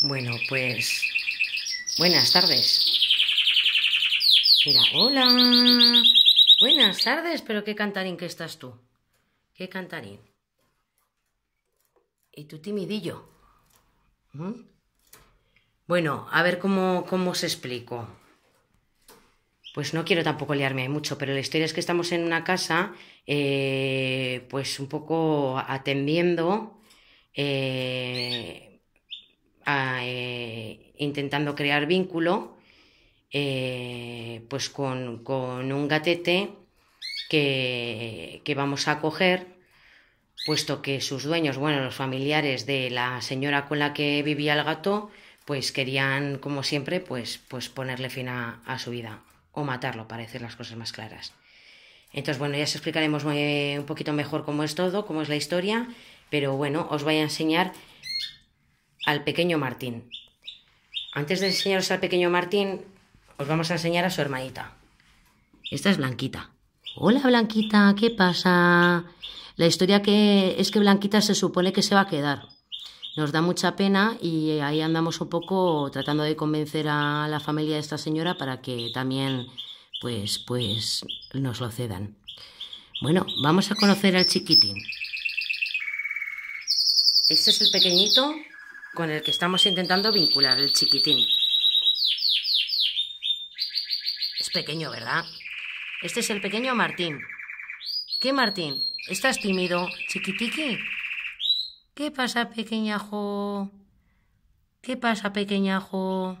Bueno, pues... Buenas tardes. Mira, hola. Buenas tardes, pero qué cantarín que estás tú. Qué cantarín. Y tú timidillo. ¿Mm? Bueno, a ver cómo, cómo os explico. Pues no quiero tampoco liarme mucho, pero la historia es que estamos en una casa, eh, pues un poco atendiendo eh, eh, intentando crear vínculo eh, pues con, un gatete que, que, vamos a coger, puesto que sus dueños, bueno, los familiares de la señora con la que vivía el gato, pues querían, como siempre, pues, pues ponerle fin a, su vida o matarlo, para decir las cosas más claras. Entonces, bueno, ya os explicaremos eh, un poquito mejor cómo es todo, cómo es la historia, pero bueno, os voy a enseñar al pequeño Martín. Antes de enseñaros al pequeño Martín, os vamos a enseñar a su hermanita. Esta es Blanquita. Hola Blanquita, ¿qué pasa? La historia que es que Blanquita se supone que se va a quedar. Nos da mucha pena y ahí andamos un poco tratando de convencer a la familia de esta señora para que también pues pues nos lo cedan. Bueno, vamos a conocer al chiquitín. Este es el pequeñito con el que estamos intentando vincular el chiquitín. Es pequeño, ¿verdad? Este es el pequeño Martín. ¿Qué, Martín? ¿Estás tímido, chiquitiqui? ¿Qué pasa, pequeñajo? ¿Qué pasa, pequeñajo?